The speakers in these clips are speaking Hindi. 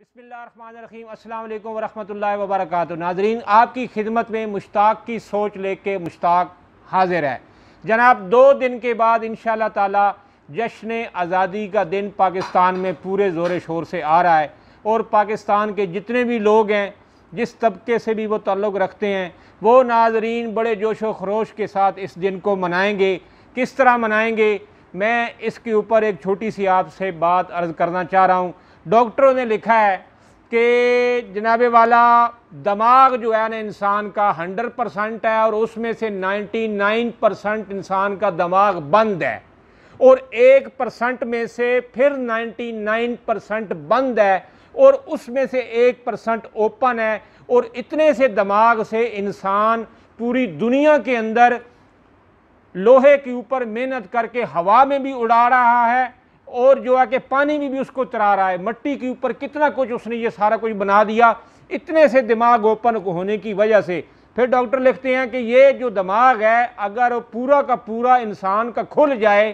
बसमीम अल्लाम वरहमल वबरक नाजरीन आपकी खिदमत में मुश्ताक की सोच लेके मुश्ताक हाजिर है जनाब दो दिन के बाद इन ताला जश्न आज़ादी का दिन पाकिस्तान में पूरे ज़ोर शोर से आ रहा है और पाकिस्तान के जितने भी लोग हैं जिस तबके से भी वो ताल्लुक़ रखते हैं वो नाजरीन बड़े जोश व खरोश के साथ इस दिन को मनाएंगे किस तरह मनाएंगे मैं इसके ऊपर एक छोटी सी आपसे बात अर्ज़ करना चाह रहा हूँ डॉक्टरों ने लिखा है कि जनाब वाला दिमाग जो है ना इंसान का 100 परसेंट है और उसमें से 99 परसेंट इंसान का दिमाग बंद है और एक परसेंट में से फिर 99 परसेंट बंद है और उसमें से एक परसेंट ओपन है और इतने से दिमाग से इंसान पूरी दुनिया के अंदर लोहे के ऊपर मेहनत करके हवा में भी उड़ा रहा है और जो है कि पानी में भी उसको चरा रहा है मट्टी के ऊपर कितना कुछ उसने ये सारा कुछ बना दिया इतने से दिमाग ओपन होने की वजह से फिर डॉक्टर लिखते हैं कि ये जो दिमाग है अगर पूरा का पूरा इंसान का खुल जाए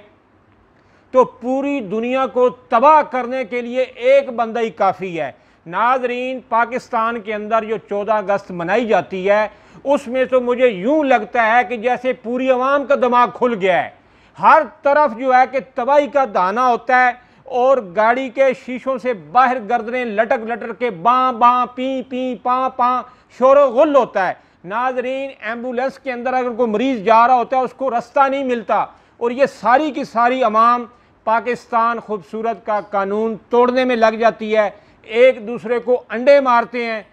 तो पूरी दुनिया को तबाह करने के लिए एक बंदा ही काफ़ी है नाजरीन पाकिस्तान के अंदर जो चौदह अगस्त मनाई जाती है उसमें तो मुझे यूं लगता है कि जैसे पूरी आवाम का दिमाग खुल गया है हर तरफ जो है कि तबाही का दाना होता है और गाड़ी के शीशों से बाहर गर्दनें लटक लटक के बाँ बाँ पी पी पाँ पाँ शोर गुल होता है नाजरीन एम्बुलेंस के अंदर अगर कोई मरीज़ जा रहा होता है उसको रास्ता नहीं मिलता और ये सारी की सारी अमाम पाकिस्तान खूबसूरत का कानून तोड़ने में लग जाती है एक दूसरे को अंडे मारते हैं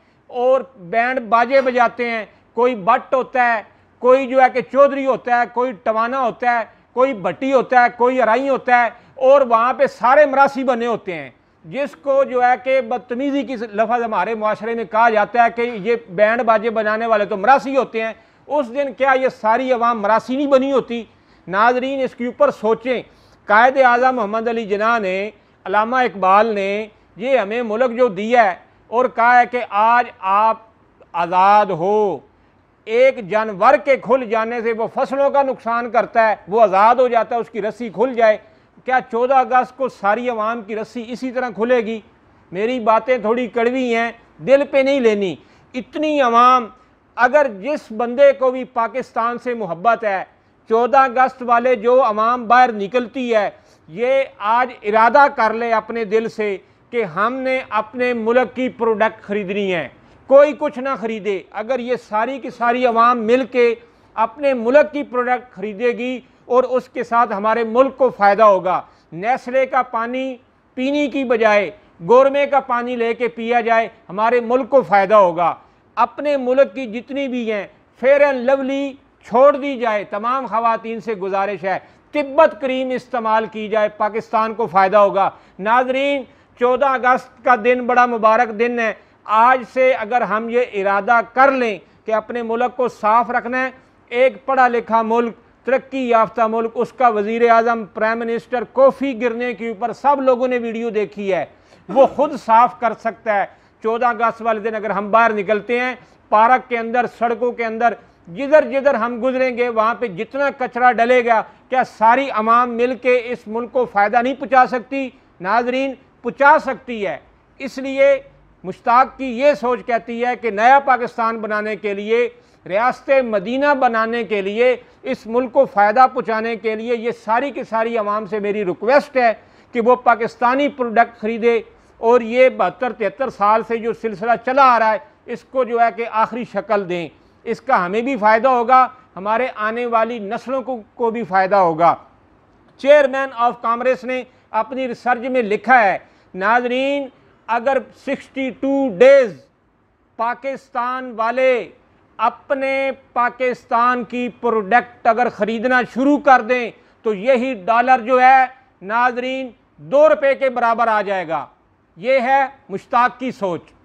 और बैंड बाजे बजाते हैं कोई बट होता है कोई जो है कि चौधरी होता है कोई टवाना होता है कोई भट्टी होता है कोई अराई होता है और वहाँ पे सारे मरासी बने होते हैं जिसको जो है कि बदतमीज़ी की लफज हमारे माशरे में कहा जाता है कि ये बैंड बाजे बनाने वाले तो मरासी होते हैं उस दिन क्या ये सारी आवाम मरासी नहीं बनी होती नाजरीन इसके ऊपर सोचें कायद अजम मोहम्मद अली जना ने अलामा इकबाल ने ये हमें मुल्क जो दिया है और कहा है कि आज आप आज़ाद हो एक जानवर के खुल जाने से वो फसलों का नुकसान करता है वो आज़ाद हो जाता है उसकी रस्सी खुल जाए क्या चौदह अगस्त को सारी आवाम की रस्सी इसी तरह खुलेगी मेरी बातें थोड़ी कड़वी हैं दिल पे नहीं लेनी इतनी आवाम अगर जिस बंदे को भी पाकिस्तान से मोहब्बत है चौदह अगस्त वाले जो आवाम बाहर निकलती है ये आज इरादा कर ले अपने दिल से कि हमने अपने मुल्क की प्रोडक्ट ख़रीदनी है कोई कुछ ना ख़रीदे अगर ये सारी की सारी आवाम मिल के अपने मुल्क की प्रोडक्ट ख़रीदेगी और उसके साथ हमारे मुल्क को फ़ायदा होगा नेस्ले का पानी पीने की बजाय गोरमे का पानी लेके पिया जाए हमारे मुल्क को फ़ायदा होगा अपने मुल्क की जितनी भी हैं फेयर एंड लवली छोड़ दी जाए तमाम खातन से गुजारिश है तिब्बत क्रीम इस्तेमाल की जाए पाकिस्तान को फ़ायदा होगा नाजरीन चौदह अगस्त का दिन बड़ा मुबारक दिन है आज से अगर हम ये इरादा कर लें कि अपने मुल्क को साफ रखना है एक पढ़ा लिखा मुल्क तरक्की याफ्ता मुल्क उसका वज़ी अजम प्राइम मिनिस्टर कॉफ़ी गिरने के ऊपर सब लोगों ने वीडियो देखी है वो खुद साफ कर सकता है चौदह अगस्त वाले दिन अगर हम बाहर निकलते हैं पार्क के अंदर सड़कों के अंदर जिधर जिधर हम गुजरेंगे वहाँ पे जितना कचरा डलेगा क्या सारी आवाम मिल के इस मुल्क को फ़ायदा नहीं पहुँचा सकती नाजरीन पहुँचा सकती है इसलिए मुश्ताक की ये सोच कहती है कि नया पाकिस्तान बनाने के लिए रियासत मदीना बनाने के लिए इस मुल्क को फ़ायदा पहुँचाने के लिए ये सारी की सारी आवाम से मेरी रिक्वेस्ट है कि वो पाकिस्तानी प्रोडक्ट ख़रीदे और ये बहत्तर तिहत्तर साल से जो सिलसिला चला आ रहा है इसको जो है कि आखिरी शक्ल दें इसका हमें भी फ़ायदा होगा हमारे आने वाली नस्लों को, को भी फ़ायदा होगा चेयरमैन ऑफ कांग्रेस ने अपनी रिसर्च में लिखा है नाजरीन अगर 62 डेज पाकिस्तान वाले अपने पाकिस्तान की प्रोडक्ट अगर ख़रीदना शुरू कर दें तो यही डॉलर जो है नाजरीन दो रुपए के बराबर आ जाएगा ये है मुश्ताक की सोच